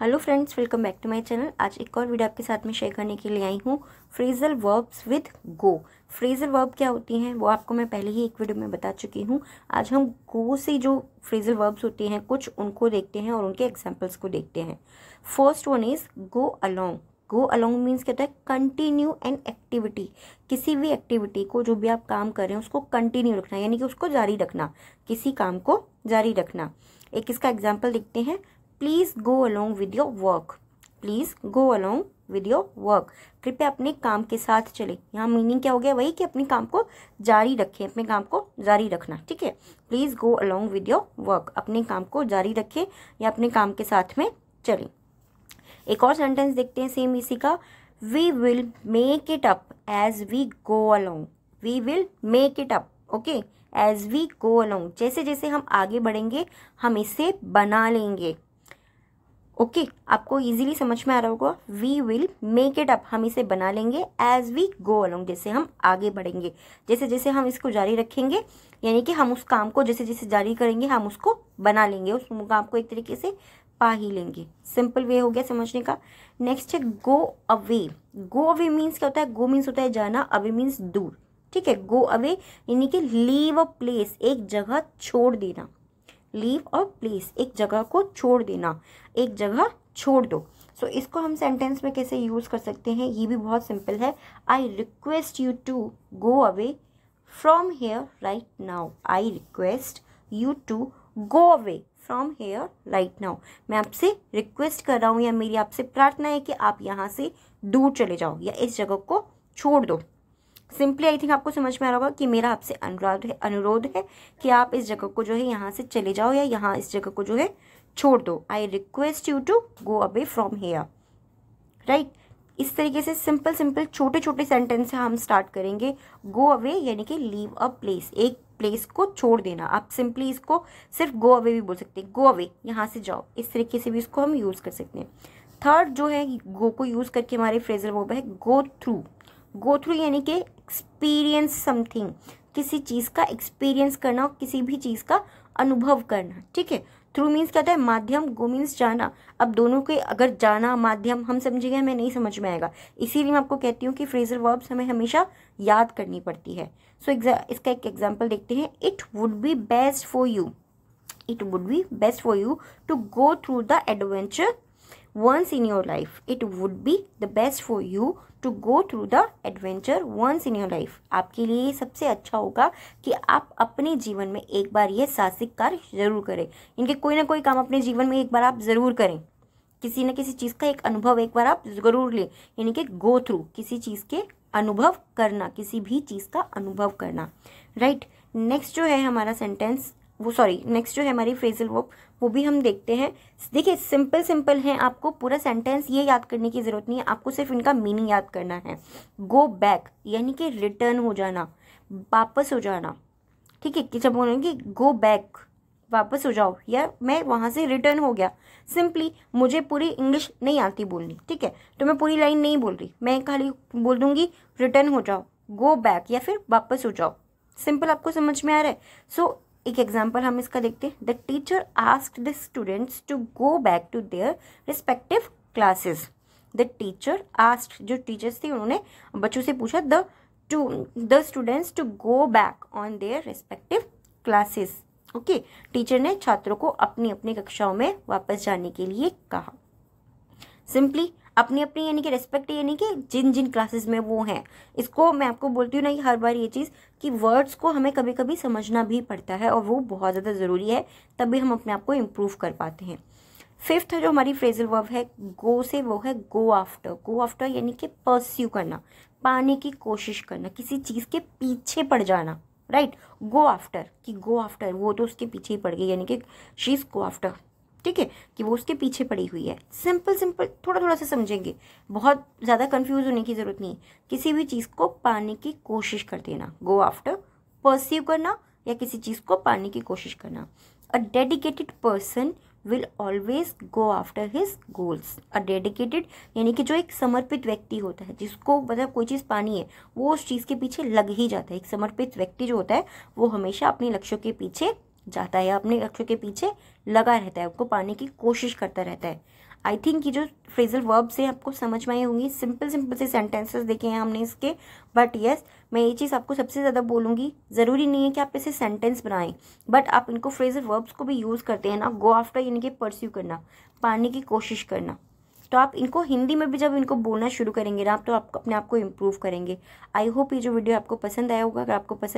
Hello friends welcome back to my channel आज एक और वीडियो आपके साथ में शेयर करने के लिए आई हूँ phrasal verbs with go phrasal verb क्या होती हैं वो आपको मैं पहले ही एक वीडियो में बता चुकी हूँ आज हम गो से जो फ्रीजल वर्ब्स होते हैं कुछ उनको देखते हैं और उनके एग्जाम्पल्स को देखते हैं first one is go along go along means क्या होता है कंटिन्यू एन एक्टिविटी किसी भी एक्टिविटी को जो भी आप काम कर रहे हैं उसको कंटिन्यू रखना यानी कि उसको जारी रखना किसी काम को जारी रखना एक इसका एग्जाम्पल देखते हैं please go along with your work please go along with your work कृपया अपने काम के साथ चले यहाँ मीनिंग क्या हो गया वही कि अपने काम को जारी रखें अपने काम को जारी रखना ठीक है please go along with your work अपने काम को जारी रखें या अपने काम के साथ में चलें एक और सेंटेंस देखते हैं सेम इसी का we will make it up as we go along we will make it up okay as we go along जैसे जैसे हम आगे बढ़ेंगे हम इसे बना लेंगे ओके okay, आपको इजीली समझ में आ रहा होगा we will make it up हम इसे बना लेंगे एज वी गो अलोंग जैसे हम आगे बढ़ेंगे जैसे जैसे हम इसको जारी रखेंगे यानी कि हम उस काम को जैसे जैसे जारी करेंगे हम उसको बना लेंगे उस काम को एक तरीके से पा ही लेंगे सिंपल वे हो गया समझने का नेक्स्ट है go away go away means क्या होता है गो मीन्स होता है जाना अवे मीन्स दूर ठीक है गो अवे यानी कि लीव अ प्लेस एक जगह छोड़ देना लीव और प्लेस एक जगह को छोड़ देना एक जगह छोड़ दो सो so, इसको हम सेंटेंस में कैसे यूज़ कर सकते हैं ये भी बहुत सिंपल है I request you to go away from here right now I request you to go away from here right now मैं आपसे रिक्वेस्ट कर रहा हूँ या मेरी आपसे प्रार्थना है कि आप यहाँ से दूर चले जाओ या इस जगह को छोड़ दो सिंपली आई थिंक आपको समझ में आ रहा होगा कि मेरा आपसे अनुरोध है अनुरोध है कि आप इस जगह को जो है यहाँ से चले जाओ या यहाँ इस जगह को जो है छोड़ दो I request you to go away from here right इस तरीके से सिंपल सिंपल छोटे छोटे सेंटेंस हम स्टार्ट करेंगे गो अवे यानी कि लीव अ प्लेस एक प्लेस को छोड़ देना आप सिंपली इसको सिर्फ गो अवे भी बोल सकते हैं गो अवे यहाँ से जाओ इस तरीके से भी इसको हम यूज़ कर सकते हैं थर्ड जो है गो को यूज़ करके हमारे फ्रेजर वो है गो थ्रू गो थ्रू यानी कि एक्सपीरियंस समथिंग किसी चीज़ का एक्सपीरियंस करना किसी भी चीज़ का अनुभव करना ठीक है थ्रू मीन्स क्या होता है माध्यम गो मीन्स जाना अब दोनों के अगर जाना माध्यम हम समझेंगे हमें नहीं समझ में आएगा इसीलिए मैं आपको कहती हूँ कि फ्रेजर वर्ब्स हमें हमेशा याद करनी पड़ती है सो so, इसका एक एग्जाम्पल देखते हैं it would be best for you it would be best for you to go through the adventure once in your life it would be the best for you to go through the adventure once in your life आपके लिए सबसे अच्छा होगा कि आप अपने जीवन में एक बार ये साहसिक कार्य ज़रूर करें इनके कोई ना कोई काम अपने जीवन में एक बार आप ज़रूर करें किसी न किसी चीज़ का एक अनुभव एक बार आप ज़रूर लें यानी कि गो थ्रू किसी चीज़ के अनुभव करना किसी भी चीज़ का अनुभव करना राइट right? नेक्स्ट जो है हमारा सेंटेंस वो सॉरी नेक्स्ट जो है हमारी फ्रेजल वर्ब वो भी हम देखते हैं देखिए सिंपल सिंपल है आपको पूरा सेंटेंस ये याद करने की ज़रूरत नहीं है आपको सिर्फ इनका मीनिंग याद करना है गो बैक यानी कि रिटर्न हो जाना वापस हो जाना ठीक है कि जब बोलेंगे गो बैक वापस हो जाओ या मैं वहाँ से रिटर्न हो गया सिंपली मुझे पूरी इंग्लिश नहीं आती बोलनी ठीक है तो मैं पूरी लाइन नहीं बोल रही मैं खाली बोल दूँगी रिटर्न हो जाओ गो बैक या फिर वापस हो जाओ सिंपल आपको समझ में आ रहा है सो so, एक एग्जाम्पल हम इसका देखते हैं the teacher ask the students to go back to their respective classes the teacher ask जो टीचर्स थे उन्होंने बच्चों से पूछा the to the students to go back on their respective classes okay teacher ने छात्रों को अपनी अपनी कक्षाओं में वापस जाने के लिए कहा सिंपली अपनी अपनी यानी कि रेस्पेक्ट यानी कि जिन जिन क्लासेस में वो हैं इसको मैं आपको बोलती हूँ ना कि हर बार ये चीज़ कि वर्ड्स को हमें कभी कभी समझना भी पड़ता है और वो बहुत ज़्यादा ज़रूरी है तभी हम अपने आप को इम्प्रूव कर पाते हैं फिफ्थ जो हमारी फ्रेजल वर्ब है गो से वो है गो आफ्टर गो आफ्टर यानी कि परस्यू करना पाने की कोशिश करना किसी चीज़ के पीछे पड़ जाना राइट गो आफ्टर कि गो आफ्टर वो तो उसके पीछे ही पड़ गई यानी कि शी इज़ गो आफ्टर ठीक है कि वो उसके पीछे पड़ी हुई है सिंपल सिंपल थोड़ा थोड़ा सा समझेंगे बहुत ज़्यादा कंफ्यूज होने की ज़रूरत नहीं किसी भी चीज़ को पाने की कोशिश कर देना गो आफ्टर परसीव करना या किसी चीज़ को पाने की कोशिश करना a dedicated person will always go after his goals a dedicated यानी कि जो एक समर्पित व्यक्ति होता है जिसको मतलब कोई चीज़ पानी है वो उस चीज़ के पीछे लग ही जाता है एक समर्पित व्यक्ति जो होता है वो हमेशा अपने लक्ष्यों के पीछे जाता है अपने अक्षर के पीछे लगा रहता है आपको पाने की कोशिश करता रहता है आई थिंक ये जो फ्रेजल वर्ब्स हैं आपको समझ में आई होंगी सिंपल सिंपल से सेंटेंसेस देखे हैं हमने इसके बट येस yes, मैं ये चीज़ आपको सबसे ज़्यादा बोलूँगी ज़रूरी नहीं है कि आप इसे सेंटेंस बनाएं बट आप इनको फ्रेजल वर्ब्स को भी यूज़ करते हैं ना गो आफ्टर यानी कि परस्यू करना पाने की कोशिश करना तो आप इनको हिंदी में भी जब इनको बोलना शुरू करेंगे ना आप तो आप अपने आप को इम्प्रूव करेंगे आई होप ये जो वीडियो आपको पसंद आया होगा अगर आपको पसंद